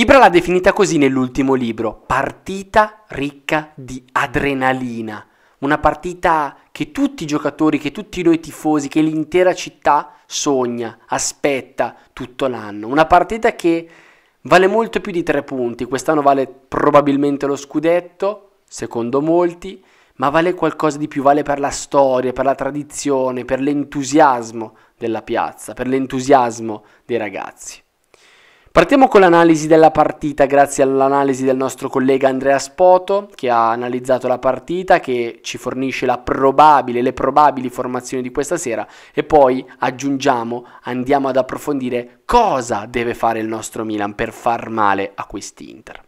Ibra l'ha definita così nell'ultimo libro, partita ricca di adrenalina, una partita che tutti i giocatori, che tutti noi tifosi, che l'intera città sogna, aspetta tutto l'anno, una partita che vale molto più di tre punti, quest'anno vale probabilmente lo scudetto, secondo molti, ma vale qualcosa di più, vale per la storia, per la tradizione, per l'entusiasmo della piazza, per l'entusiasmo dei ragazzi. Partiamo con l'analisi della partita grazie all'analisi del nostro collega Andrea Spoto che ha analizzato la partita, che ci fornisce probabile, le probabili formazioni di questa sera e poi aggiungiamo, andiamo ad approfondire cosa deve fare il nostro Milan per far male a quest'Inter.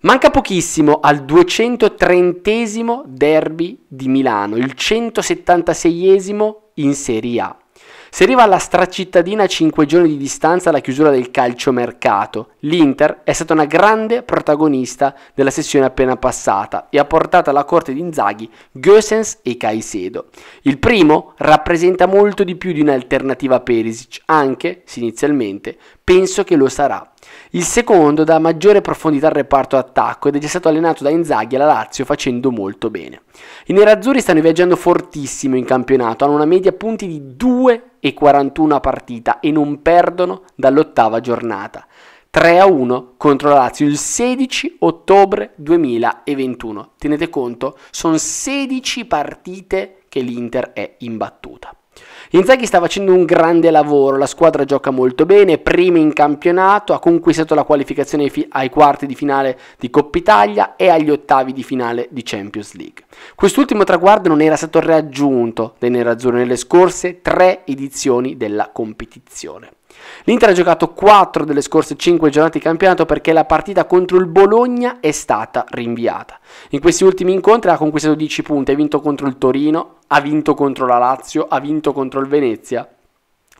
Manca pochissimo al 230 derby di Milano, il 176esimo in Serie A. Si arriva alla stracittadina a 5 giorni di distanza alla chiusura del calciomercato. L'Inter è stata una grande protagonista della sessione appena passata e ha portato alla corte di Inzaghi Goesens e Caicedo. Il primo rappresenta molto di più di un'alternativa a Perisic, anche se inizialmente penso che lo sarà il secondo dà maggiore profondità al reparto attacco ed è già stato allenato da Inzaghi alla Lazio facendo molto bene. I nerazzurri stanno viaggiando fortissimo in campionato, hanno una media punti di 2,41 a partita e non perdono dall'ottava giornata. 3 a 1 contro la Lazio il 16 ottobre 2021. Tenete conto, sono 16 partite che l'Inter è imbattuta. Inzaghi sta facendo un grande lavoro, la squadra gioca molto bene, prima in campionato, ha conquistato la qualificazione ai quarti di finale di Coppa Italia e agli ottavi di finale di Champions League. Quest'ultimo traguardo non era stato raggiunto dai nerazzurri nelle scorse tre edizioni della competizione. L'Inter ha giocato 4 delle scorse 5 giornate di campionato perché la partita contro il Bologna è stata rinviata. In questi ultimi incontri ha conquistato 10 punti, ha vinto contro il Torino, ha vinto contro la Lazio, ha vinto contro il Venezia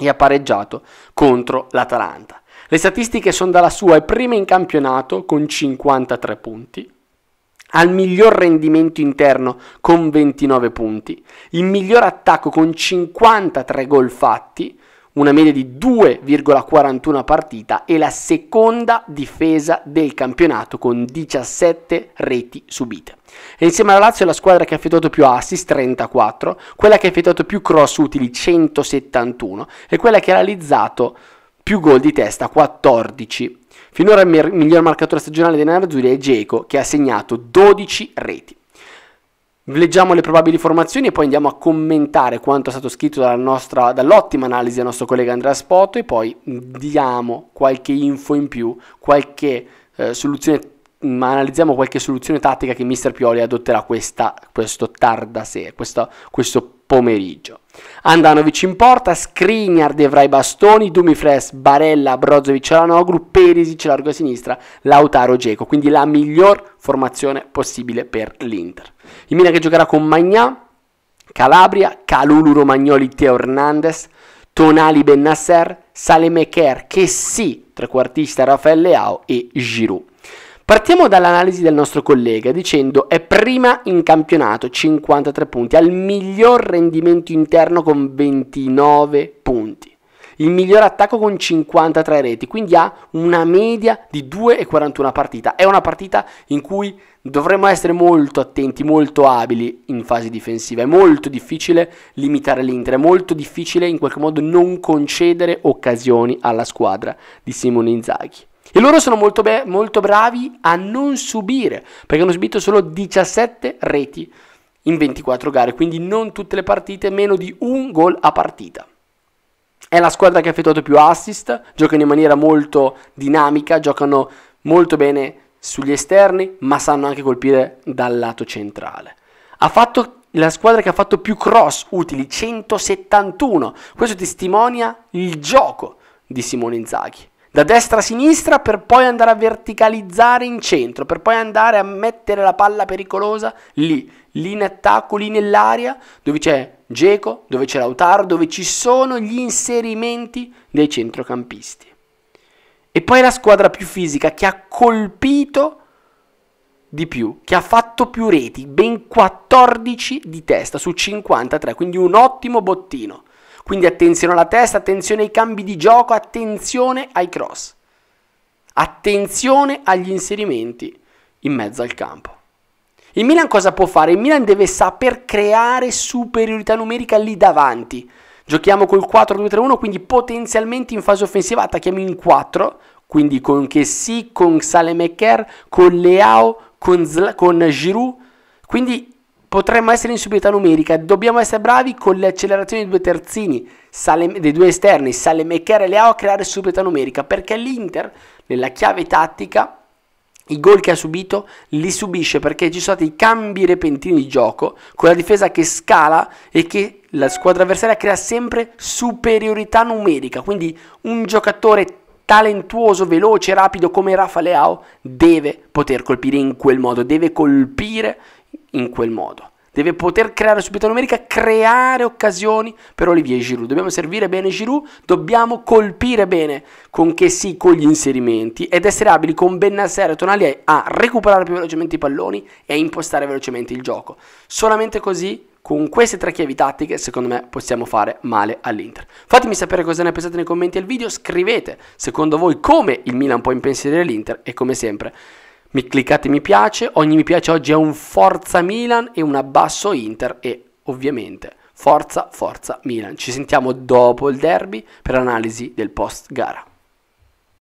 e ha pareggiato contro l'Atalanta. Le statistiche sono dalla sua, è prima in campionato con 53 punti, al miglior rendimento interno con 29 punti, il miglior attacco con 53 gol fatti, una media di 2,41 partita e la seconda difesa del campionato con 17 reti subite. E insieme alla Lazio è la squadra che ha effettuato più assist, 34, quella che ha effettuato più cross utili, 171, e quella che ha realizzato più gol di testa, 14. Finora il miglior marcatore stagionale dei Nerazzurri è Geco, che ha segnato 12 reti. Leggiamo le probabili formazioni e poi andiamo a commentare quanto è stato scritto dalla nostra, dall'ottima analisi del nostro collega Andrea Spoto e poi diamo qualche info in più, qualche eh, soluzione ma analizziamo qualche soluzione tattica che Mister Pioli adotterà questa, questo tarda sera, questo, questo pomeriggio. Andanovic in porta, Skriniar devra i bastoni, Dumifres, Barella, Brozovic, Alanoglu, Perisic, largo a sinistra, Lautaro, Geco, quindi la miglior formazione possibile per l'Inter. Il Milan che giocherà con Magnan, Calabria, Calulu, Romagnoli, Teo Hernandez, Tonali, Bennasser, Salemeker, Chessy, trequartista Raffaele Leao e Giroud. Partiamo dall'analisi del nostro collega dicendo è prima in campionato 53 punti, ha il miglior rendimento interno con 29 punti, il miglior attacco con 53 reti, quindi ha una media di 2,41 partita. È una partita in cui dovremmo essere molto attenti, molto abili in fase difensiva, è molto difficile limitare l'Inter, è molto difficile in qualche modo non concedere occasioni alla squadra di Simone Inzaghi. E loro sono molto, be- molto bravi a non subire, perché hanno subito solo 17 reti in 24 gare, quindi non tutte le partite, meno di un gol a partita. È la squadra che ha effettuato più assist, giocano in maniera molto dinamica, giocano molto bene sugli esterni, ma sanno anche colpire dal lato centrale. Ha fatto la squadra che ha fatto più cross utili, 171. Questo testimonia il gioco di Simone Inzaghi da destra a sinistra per poi andare a verticalizzare in centro, per poi andare a mettere la palla pericolosa lì, lì in attacco, lì nell'area, dove c'è Geco, dove c'è Lautaro, dove ci sono gli inserimenti dei centrocampisti. E poi la squadra più fisica che ha colpito di più, che ha fatto più reti, ben 14 di testa su 53, quindi un ottimo bottino. Quindi attenzione alla testa, attenzione ai cambi di gioco, attenzione ai cross. Attenzione agli inserimenti in mezzo al campo. Il Milan cosa può fare? Il Milan deve saper creare superiorità numerica lì davanti. Giochiamo col 4-2-3-1, quindi potenzialmente in fase offensiva attacchiamo in 4, quindi con Kessi, con Salemecker, con Leao, con, Zla, con Giroud. Quindi potremmo essere in superiorità numerica. Dobbiamo essere bravi con le accelerazioni dei due terzini, Salem, dei due esterni, Salemaker e Leao, a creare superiorità numerica. Perché l'Inter, nella chiave tattica, i gol che ha subito li subisce perché ci sono stati cambi repentini di gioco, con la difesa che scala e che la squadra avversaria crea sempre superiorità numerica. Quindi un giocatore talentuoso, veloce, rapido come Rafa Leao deve poter colpire in quel modo, deve colpire in quel modo. Deve poter creare subito numerica, creare occasioni per Olivier Giroud. Dobbiamo servire bene Giroud, dobbiamo colpire bene con che sì con gli inserimenti ed essere abili con Bennasser e Tonali a recuperare più velocemente i palloni e a impostare velocemente il gioco. Solamente così con queste tre chiavi tattiche, secondo me, possiamo fare male all'Inter. Fatemi sapere cosa ne pensate nei commenti al video, scrivete secondo voi come il Milan può impensierire l'Inter e come sempre mi cliccate mi piace, ogni mi piace oggi è un Forza Milan e un abbasso Inter e ovviamente Forza Forza Milan. Ci sentiamo dopo il derby per analisi del post gara.